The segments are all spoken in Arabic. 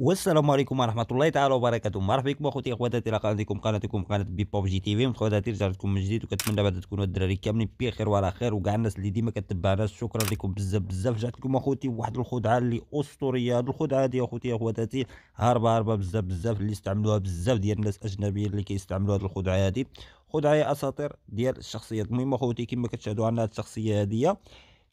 والسلام عليكم ورحمه الله تعالى وبركاته مرحبا بكم اخوتي اخواتي لقاء عندكم قناتكم قناه بي بوب جي تي في اخواتاتي رجعتكم لكم من جديد وكنتمنى بعد تكونوا الدراري كاملين بخير وعلى خير وكاع الناس اللي ديما كتبعنا شكرا لكم بزاف بزاف رجعت لكم اخوتي بواحد الخدعه اللي اسطوريه هاد الخدعه هادي اخوتي اخواتاتي هاربه هاربه بزاف بزاف اللي استعملوها بزاف ديال الناس اجنبيين اللي كيستعملوا هاد الخدعه هادي خدعه اساطير ديال الشخصيات المهم اخوتي كما كتشاهدوا عندنا هاد الشخصيه هاديه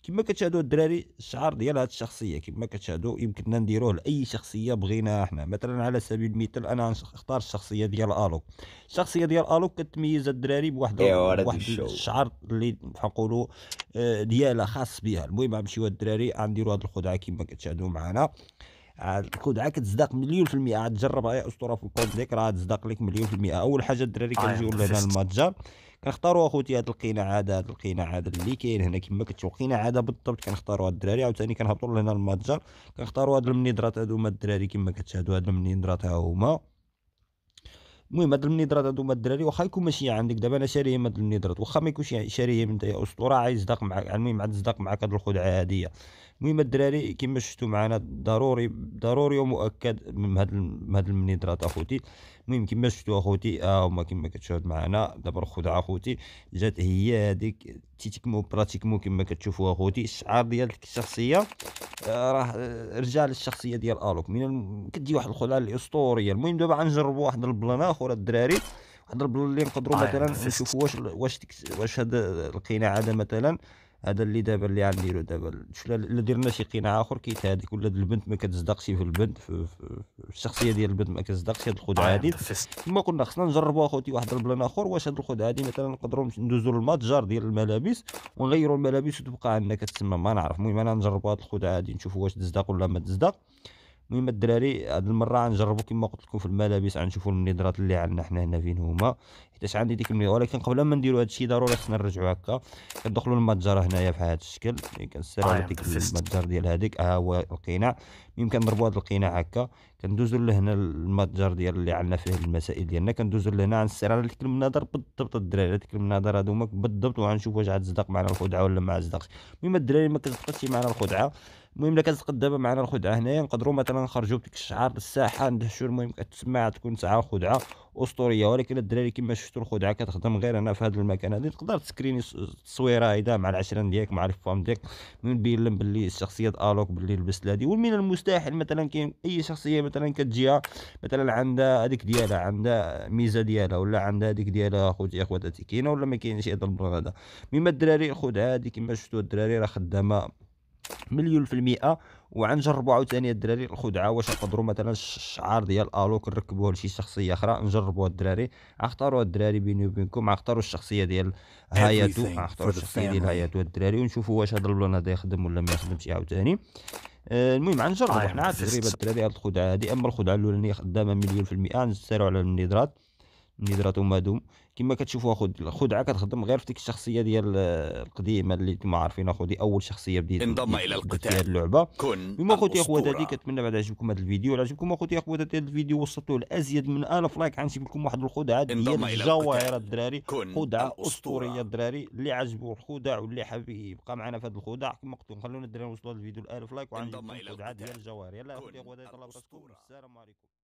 كما كتشاهدوا الدراري الشعر ديال هذه الشخصيه كما كتشاهدوا يمكننا نديروه لاي شخصيه بغيناها احنا مثلا على سبيل المثال انا نختار الشخصيه ديال الوك الشخصيه ديال الوك كتميز الدراري بواحد إيه، واحد الشعر اللي نقولوا آه، ديالها خاص بها المهم نمشيو الدراري غنديروا هذه الخدعه كما كتشاهدوا معنا الخدعه كتصدق مليون في المئه عاد تجربها يا اسطوره في ديك راه تصدق لك مليون في المئه اول حاجه الدراري كنجيو لهنا المتجر كنختاروا اخوتي هاد القناع هذا هاد القناع هذا اللي كاين هنا كما كتشوف قناع هذا بالضبط كنختاروا هاد الدراري عاوتاني كنهبطوا لهنا المتجر كنختاروا هاد المنيدرات هادو هما الدراري كما كتشاهدوا هاد المنيدرات ها هما المهم هاد المنيدرات هادو الدراري واخا يكون ماشي عندك دابا انا شاريهم هاد المنيدرات واخا ما يكونش يعني شاريهم انت اسطوره عايز صداق معاك المهم عاد صداق معاك هاد الخدعه هاديه المهم الدراري كما شفتوا معنا ضروري ضروري ومؤكد من هاد من هاد المنيدرات اخوتي المهم كما شفتوا اخوتي ها هما كما كتشاهد معنا دابا الخدعه اخوتي جات هي هذيك تيتكمو براتيكمو كما كتشوفوا اخوتي الشعار ديالك الشخصيه آه، راه آه، رجع للشخصيه ديال الوك من كدي واحد الخلال الاسطوريه المهم دابا غنجربوا واحد البلان اخر الدراري واحد البلان اللي نقدروا آه، مثلا نشوفوا واش واش واش هاد القناع هذا مثلا هذا اللي دابا اللي غنديرو دابا الا درنا شي قناع اخر هذيك ولا البنت ما كتصدقش في البنت في, في الشخصيه ديال البنت ما كتصدقش هاد الخدعه آه، هادي كما قلنا خصنا نجربوا اخوتي واحد البلان اخر واش هاد الخدعه هادي مثلا نقدروا ندوزو للمتجر ديال الملابس ونغيروا الملابس وتبقى عندنا كتسمى ما نعرف المهم انا نجربوا هاد الخدعه هادي نشوفوا واش تصدق ولا ما تصدق المهم الدراري هاد المره غنجربوا كما قلت لكم في الملابس غنشوفوا النضرات اللي عندنا حنا هنا فين هما حيتاش عندي ديك المية ولكن قبل ما نديرو هادشي ضروري خصنا نرجعو هكا كندخلو للمتجر هنايا في هاد الشكل يعني كنسيرو على طيب، ديك المتجر ديال هاديك ها هو القناع المهم كنضربو هاد القناع هكا كندوزو لهنا المتجر ديال اللي عندنا فيه المسائل ديالنا كندوزو لهنا غنسير على ديك المناظر بالضبط الدراري على ديك المناظر هادوما بالضبط وغنشوف واش غتصدق معنا الخدعه ولا ما غتصدقش المهم الدراري ما كتصدقش معنا الخدعه المهم الا كتصدق دابا معنا الخدعه هنايا نقدروا مثلا نخرجوا بديك الشعار للساحه ندهشوا المهم كتسمع تكون ساعه خدعه اسطوريه ولكن الدراري كما شفتوا الخدعه كتخدم غير هنا في هذا المكان هذه تقدر تسكريني التصويره هيدا مع العشرين ديالك مع الفام ديالك من بين باللي الشخصيه الوك باللي لبست هذه ومن المستحيل مثلا كاين اي شخصيه مثلا كتجيها مثلا عندها هذيك ديالها عندها ميزه ديالها ولا عندها هذيك ديالها اخوتي اخواتاتي كاينه ولا ما كاينش هذا البلان هذا مما الدراري الخدعه هذه كما شفتوا الدراري راه خدامه مليون في المئة وعنجربوا عاوتاني الدراري الخدعه واش نقدروا مثلا الشعار ديال الوك نركبوه لشي شخصيه اخرى نجربوها الدراري اختاروا الدراري بيني وبينكم اختاروا الشخصيه ديال هاياتو اختاروا الشخصيه ديال هاياتو الدراري ونشوفوا واش هذا اللون هذا يخدم ولا ما يخدمش عاوتاني آه، المهم غنجربوا طيب، حنا عاد تجربه الدراري هاد الخدعه هادي اما الخدعه الاولانيه خدامه مليون في المئه نسالوا على المنيدرات ملي دراتو مادوم كما كتشوفوا خد الخدعه كتخدم غير في ديك الشخصيه ديال القديمه اللي انتم عارفين اخوتي اول شخصيه بديت انضم الى القتال اللعبه كن بما اخوتي اخوات هذه كنتمنى بعد عجبكم هذا الفيديو عجبكم اخوتي اخوات هذا الفيديو وصلتوا لازيد من 1000 لايك غنجيب لكم واحد الخدعه ديال الجواهر الدراري خدعه اسطوريه الدراري اللي عجبو الخدع واللي حاب يبقى معنا في هذا الخدع كما قلت لكم خلونا الدراري نوصلوا للفيديو ل 1000 لايك وغنجيب لكم الخدعه ديال الجواهر يلاه اخوتي اخوات الله السلام عليكم